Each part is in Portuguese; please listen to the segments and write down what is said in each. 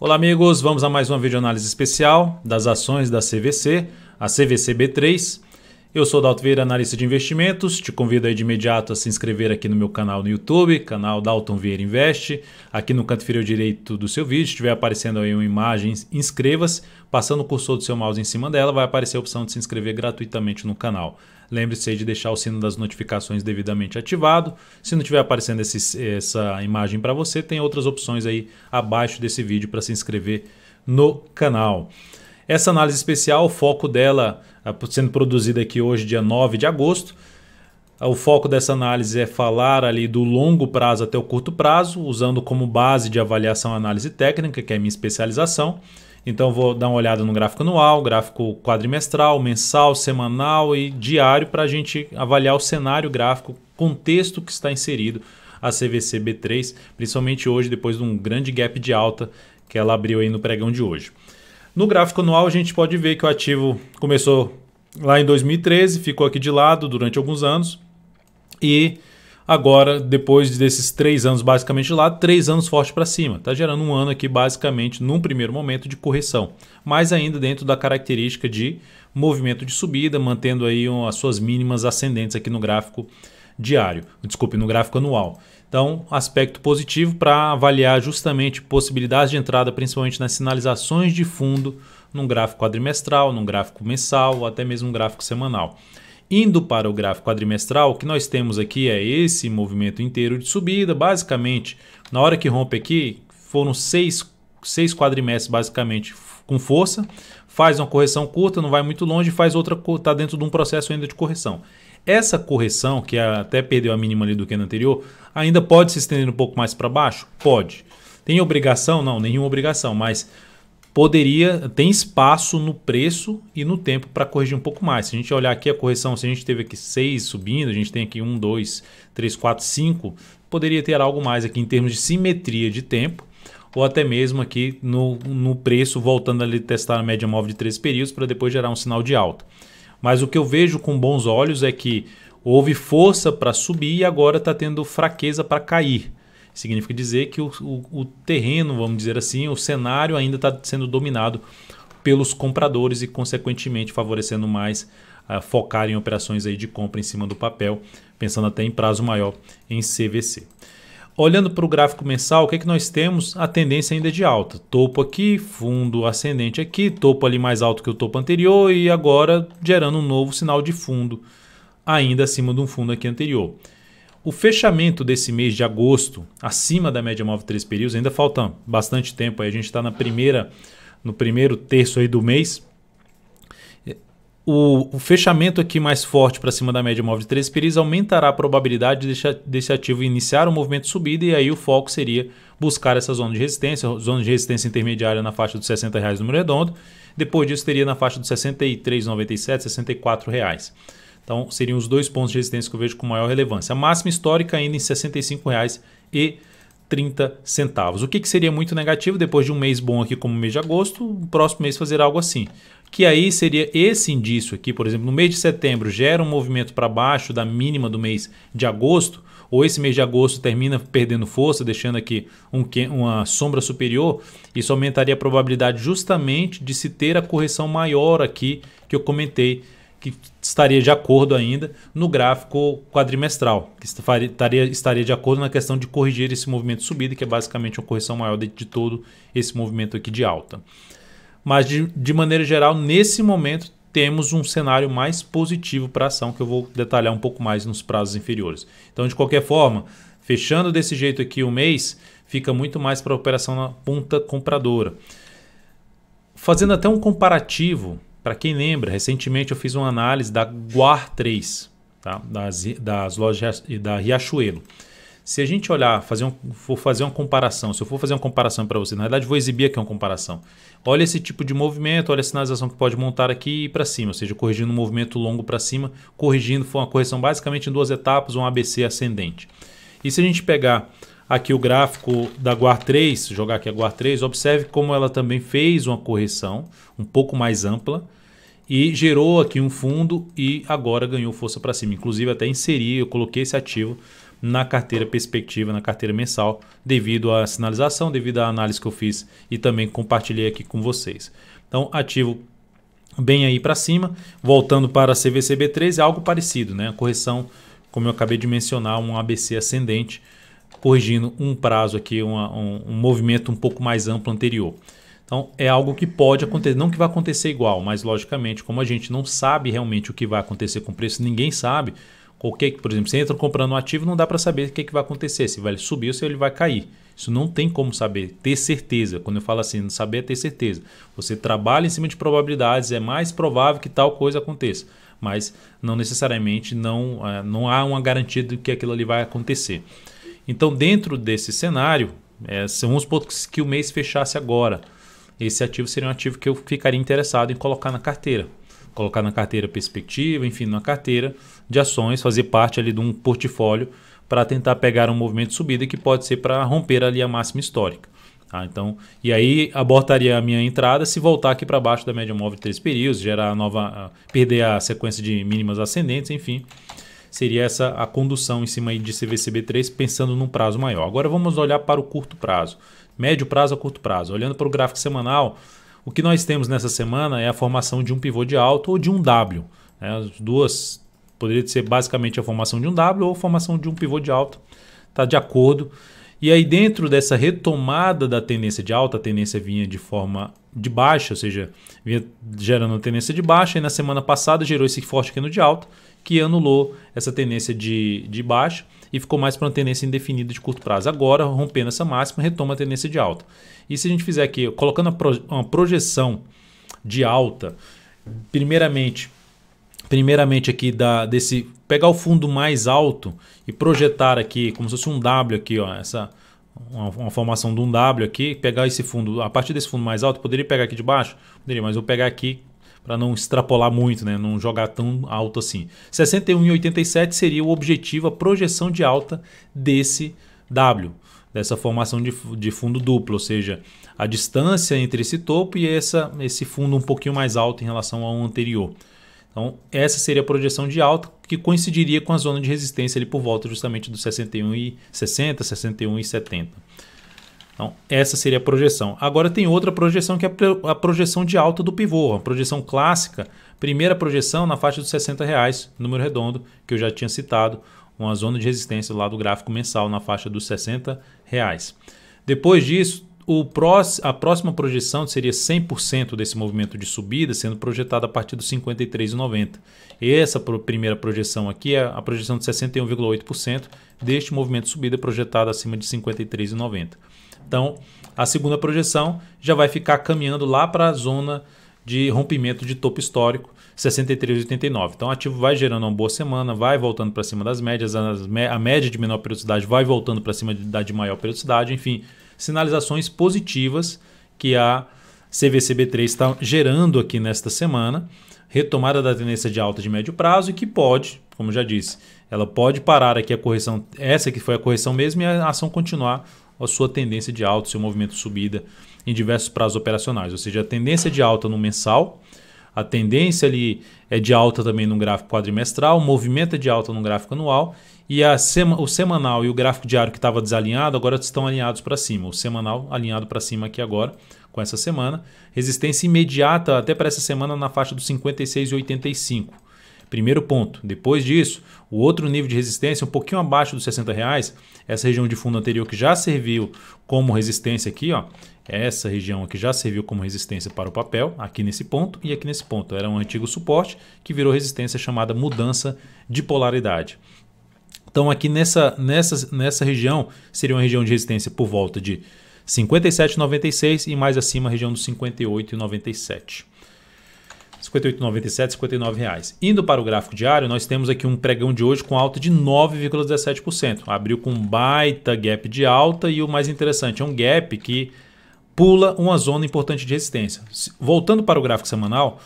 Olá amigos, vamos a mais uma videoanálise especial das ações da CVC, a CVCB3. Eu sou Dalto Vieira, analista de investimentos. Te convido aí de imediato a se inscrever aqui no meu canal no YouTube, canal Dalton Vieira Investe. Aqui no canto inferior direito do seu vídeo, se estiver aparecendo aí uma imagem, inscreva-se. Passando o cursor do seu mouse em cima dela, vai aparecer a opção de se inscrever gratuitamente no canal. Lembre-se de deixar o sino das notificações devidamente ativado. Se não estiver aparecendo esse, essa imagem para você, tem outras opções aí abaixo desse vídeo para se inscrever no canal. Essa análise especial, o foco dela sendo produzida aqui hoje, dia 9 de agosto. O foco dessa análise é falar ali do longo prazo até o curto prazo, usando como base de avaliação a análise técnica, que é a minha especialização. Então vou dar uma olhada no gráfico anual, gráfico quadrimestral, mensal, semanal e diário para a gente avaliar o cenário gráfico, contexto que está inserido a CVC B3, principalmente hoje depois de um grande gap de alta que ela abriu aí no pregão de hoje. No gráfico anual a gente pode ver que o ativo começou lá em 2013, ficou aqui de lado durante alguns anos e Agora, depois desses três anos basicamente lá, três anos forte para cima. Está gerando um ano aqui basicamente num primeiro momento de correção, mas ainda dentro da característica de movimento de subida, mantendo aí as suas mínimas ascendentes aqui no gráfico diário, desculpe, no gráfico anual. Então, aspecto positivo para avaliar justamente possibilidades de entrada, principalmente nas sinalizações de fundo, num gráfico quadrimestral, num gráfico mensal, ou até mesmo um gráfico semanal. Indo para o gráfico quadrimestral, o que nós temos aqui é esse movimento inteiro de subida, basicamente, na hora que rompe aqui, foram seis, seis quadrimestres basicamente com força, faz uma correção curta, não vai muito longe, faz outra, está dentro de um processo ainda de correção. Essa correção, que é, até perdeu a mínima ali do que anterior, ainda pode se estender um pouco mais para baixo? Pode. Tem obrigação? Não, nenhuma obrigação, mas poderia, tem espaço no preço e no tempo para corrigir um pouco mais. Se a gente olhar aqui a correção, se a gente teve aqui 6 subindo, a gente tem aqui 1, 2, 3, 4, 5, poderia ter algo mais aqui em termos de simetria de tempo ou até mesmo aqui no, no preço, voltando ali testar a média móvel de 13 períodos para depois gerar um sinal de alta. Mas o que eu vejo com bons olhos é que houve força para subir e agora está tendo fraqueza para cair. Significa dizer que o, o, o terreno, vamos dizer assim, o cenário ainda está sendo dominado pelos compradores e, consequentemente, favorecendo mais uh, ah, focar em operações aí de compra em cima do papel, pensando até em prazo maior em CVC. Olhando para o gráfico mensal, o que, é que nós temos? A tendência ainda é de alta. Topo aqui, fundo ascendente aqui, topo ali mais alto que o topo anterior e agora gerando um novo sinal de fundo, ainda acima de um fundo aqui anterior. O fechamento desse mês de agosto, acima da média móvel de 3 períodos, ainda falta bastante tempo, aí a gente está na primeira no primeiro terço aí do mês. O, o fechamento aqui mais forte para cima da média móvel de 13 períodos aumentará a probabilidade de desse ativo iniciar o um movimento de subida e aí o foco seria buscar essa zona de resistência, zona de resistência intermediária na faixa dos R$ no número redondo. Depois disso teria na faixa dos R$ 63,97, R$ reais então, seriam os dois pontos de resistência que eu vejo com maior relevância. A máxima histórica ainda em R$ 65,30. O que, que seria muito negativo depois de um mês bom aqui como o mês de agosto, o próximo mês fazer algo assim. Que aí seria esse indício aqui, por exemplo, no mês de setembro gera um movimento para baixo da mínima do mês de agosto, ou esse mês de agosto termina perdendo força, deixando aqui um, uma sombra superior, isso aumentaria a probabilidade justamente de se ter a correção maior aqui que eu comentei que estaria de acordo ainda no gráfico quadrimestral, que estaria, estaria de acordo na questão de corrigir esse movimento subido, subida, que é basicamente uma correção maior de, de todo esse movimento aqui de alta. Mas, de, de maneira geral, nesse momento temos um cenário mais positivo para a ação, que eu vou detalhar um pouco mais nos prazos inferiores. Então, de qualquer forma, fechando desse jeito aqui o mês, fica muito mais para a operação na ponta compradora. Fazendo até um comparativo para quem lembra, recentemente eu fiz uma análise da Guar 3, tá? das, das lojas da Riachuelo. Se a gente olhar, fazer um, for fazer uma comparação, se eu for fazer uma comparação para você, na verdade vou exibir aqui uma comparação. Olha esse tipo de movimento, olha a sinalização que pode montar aqui e para cima, ou seja, corrigindo um movimento longo para cima, corrigindo, foi uma correção basicamente em duas etapas, um ABC ascendente. E se a gente pegar aqui o gráfico da GUAR 3, jogar aqui a GUAR 3, observe como ela também fez uma correção um pouco mais ampla e gerou aqui um fundo e agora ganhou força para cima. Inclusive até inseri, eu coloquei esse ativo na carteira perspectiva, na carteira mensal, devido à sinalização, devido à análise que eu fiz e também compartilhei aqui com vocês. Então, ativo bem aí para cima, voltando para a CVCB3, é algo parecido, né? A correção, como eu acabei de mencionar, um ABC ascendente, corrigindo um prazo aqui, uma, um, um movimento um pouco mais amplo anterior. Então, é algo que pode acontecer, não que vai acontecer igual, mas logicamente, como a gente não sabe realmente o que vai acontecer com o preço, ninguém sabe. Qualquer, por exemplo, você entra comprando um ativo, não dá para saber o que, é que vai acontecer, se vai subir ou se ele vai cair. Isso não tem como saber, ter certeza. Quando eu falo assim, saber é ter certeza. Você trabalha em cima de probabilidades, é mais provável que tal coisa aconteça, mas não necessariamente não, eh, não há uma garantia de que aquilo ali vai acontecer. Então, dentro desse cenário, é, vamos pontos que o mês fechasse agora. Esse ativo seria um ativo que eu ficaria interessado em colocar na carteira. Colocar na carteira perspectiva, enfim, na carteira de ações, fazer parte ali de um portfólio para tentar pegar um movimento de subida que pode ser para romper ali a máxima histórica. Tá? Então, e aí abortaria a minha entrada se voltar aqui para baixo da média móvel de três períodos, gerar nova, ah, perder a sequência de mínimas ascendentes, enfim seria essa a condução em cima de CVCB3 pensando num prazo maior. Agora vamos olhar para o curto prazo, médio prazo a curto prazo. Olhando para o gráfico semanal, o que nós temos nessa semana é a formação de um pivô de alto ou de um W. Né? As duas poderia ser basicamente a formação de um W ou a formação de um pivô de alto, está de acordo. E aí dentro dessa retomada da tendência de alta, a tendência vinha de forma de baixa, ou seja, vinha gerando uma tendência de baixa e na semana passada gerou esse forte quino de alta que anulou essa tendência de, de baixa e ficou mais para uma tendência indefinida de curto prazo. Agora, rompendo essa máxima, retoma a tendência de alta. E se a gente fizer aqui, colocando uma projeção de alta, primeiramente, primeiramente aqui da, desse pegar o fundo mais alto e projetar aqui como se fosse um W aqui, ó, essa uma, uma, formação de um W aqui, pegar esse fundo, a partir desse fundo mais alto, poderia pegar aqui de baixo? Poderia, mas vou pegar aqui para não extrapolar muito, né? não jogar tão alto assim. 61,87 seria o objetivo, a projeção de alta desse W, dessa formação de, de fundo duplo, ou seja, a distância entre esse topo e essa, esse fundo um pouquinho mais alto em relação ao anterior. Então, essa seria a projeção de alta que coincidiria com a zona de resistência ali por volta justamente dos 61 e 60, 61 e 70. Então, essa seria a projeção. Agora tem outra projeção que é a projeção de alta do pivô, a projeção clássica, primeira projeção na faixa dos 60 reais, número redondo, que eu já tinha citado, uma zona de resistência lá do gráfico mensal na faixa dos 60 reais. Depois disso, Próximo, a próxima projeção seria 100% desse movimento de subida sendo projetado a partir dos 53,90. Essa primeira projeção aqui é a projeção de 61,8% deste movimento de subida projetado acima de 53,90. Então, a segunda projeção já vai ficar caminhando lá para a zona de rompimento de topo histórico 63,89. Então, o ativo vai gerando uma boa semana, vai voltando para cima das médias, a média de menor periodicidade vai voltando para cima da de maior periodicidade, enfim, sinalizações positivas que a CVCB3 está gerando aqui nesta semana, retomada da tendência de alta de médio prazo e que pode, como já disse, ela pode parar aqui a correção, essa que foi a correção mesmo e a ação continuar a sua tendência de alta, seu movimento subida em diversos prazos operacionais. Ou seja, a tendência de alta no mensal, a tendência ali é de alta também no gráfico quadrimestral, o movimento é de alta no gráfico anual e a sema, o semanal e o gráfico diário que estava desalinhado agora estão alinhados para cima. O semanal alinhado para cima aqui agora com essa semana. Resistência imediata até para essa semana na faixa dos 56,85. e Primeiro ponto. Depois disso, o outro nível de resistência, um pouquinho abaixo dos 60 reais, essa região de fundo anterior que já serviu como resistência aqui, ó, essa região aqui já serviu como resistência para o papel, aqui nesse ponto e aqui nesse ponto. Era um antigo suporte que virou resistência chamada mudança de polaridade. Então aqui nessa, nessa, nessa região seria uma região de resistência por volta de 57,96 e mais acima a região dos 58,97. 58,97, 59 reais. Indo para o gráfico diário, nós temos aqui um pregão de hoje com alta de 9,17%. Abriu com um baita gap de alta e o mais interessante é um gap que pula uma zona importante de resistência. Voltando para o gráfico semanal,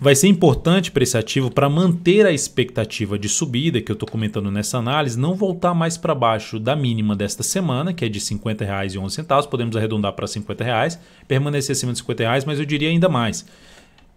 vai ser importante para esse ativo para manter a expectativa de subida que eu estou comentando nessa análise, não voltar mais para baixo da mínima desta semana, que é de R$ 50,11, podemos arredondar para R$ 50, reais, permanecer acima de R$ 50, reais, mas eu diria ainda mais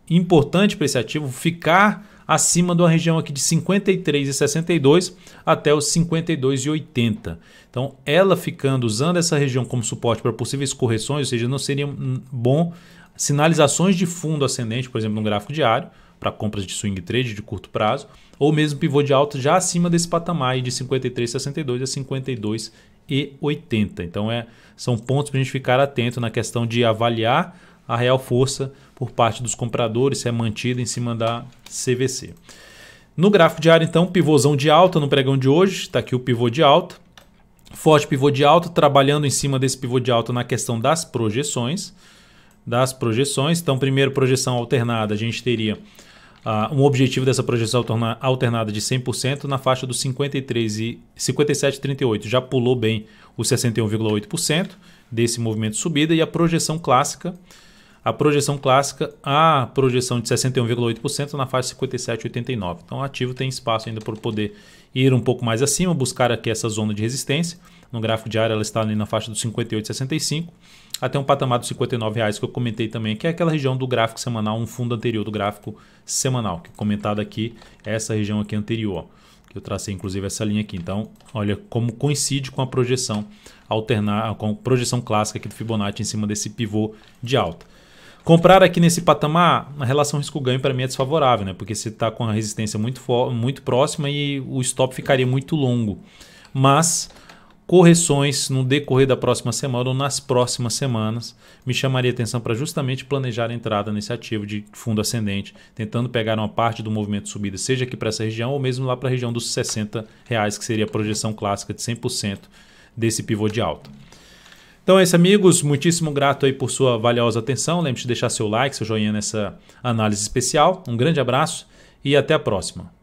importante para esse ativo ficar acima de uma região aqui de 53,62 até os 52,80. Então, ela ficando usando essa região como suporte para possíveis correções, ou seja, não seria bom sinalizações de fundo ascendente, por exemplo, no gráfico diário, para compras de swing trade de curto prazo, ou mesmo pivô de alta já acima desse patamar de 53,62 a 52 e 80. Então é, são pontos para a gente ficar atento na questão de avaliar a real força por parte dos compradores é mantida em cima da CVC. No gráfico diário, então, pivôzão de alta no pregão de hoje, está aqui o pivô de alta. Forte pivô de alta, trabalhando em cima desse pivô de alta na questão das projeções. Das projeções. Então, primeiro, projeção alternada, a gente teria uh, um objetivo dessa projeção alternada de 100% na faixa dos 53 e 57,38. Já pulou bem os 61,8% desse movimento de subida e a projeção clássica a projeção clássica, a projeção de 61,8% na faixa 57,89. Então, o ativo tem espaço ainda para poder ir um pouco mais acima, buscar aqui essa zona de resistência. No gráfico diário, ela está ali na faixa dos 58,65 até um patamar dos 59 reais que eu comentei também, que é aquela região do gráfico semanal, um fundo anterior do gráfico semanal, que comentado aqui, essa região aqui anterior, que eu tracei inclusive essa linha aqui. Então, olha como coincide com a projeção alternar, com a projeção clássica aqui do Fibonacci em cima desse pivô de alta. Comprar aqui nesse patamar, a relação risco-ganho para mim é desfavorável, né? Porque você está com a resistência muito, muito próxima e o stop ficaria muito longo. Mas correções no decorrer da próxima semana ou nas próximas semanas me chamaria atenção para justamente planejar a entrada nesse ativo de fundo ascendente, tentando pegar uma parte do movimento subida, seja aqui para essa região ou mesmo lá para a região dos 60 reais, que seria a projeção clássica de 100% desse pivô de alta. Então é isso, amigos. Muitíssimo grato aí por sua valiosa atenção. Lembre-se de deixar seu like, seu joinha nessa análise especial. Um grande abraço e até a próxima.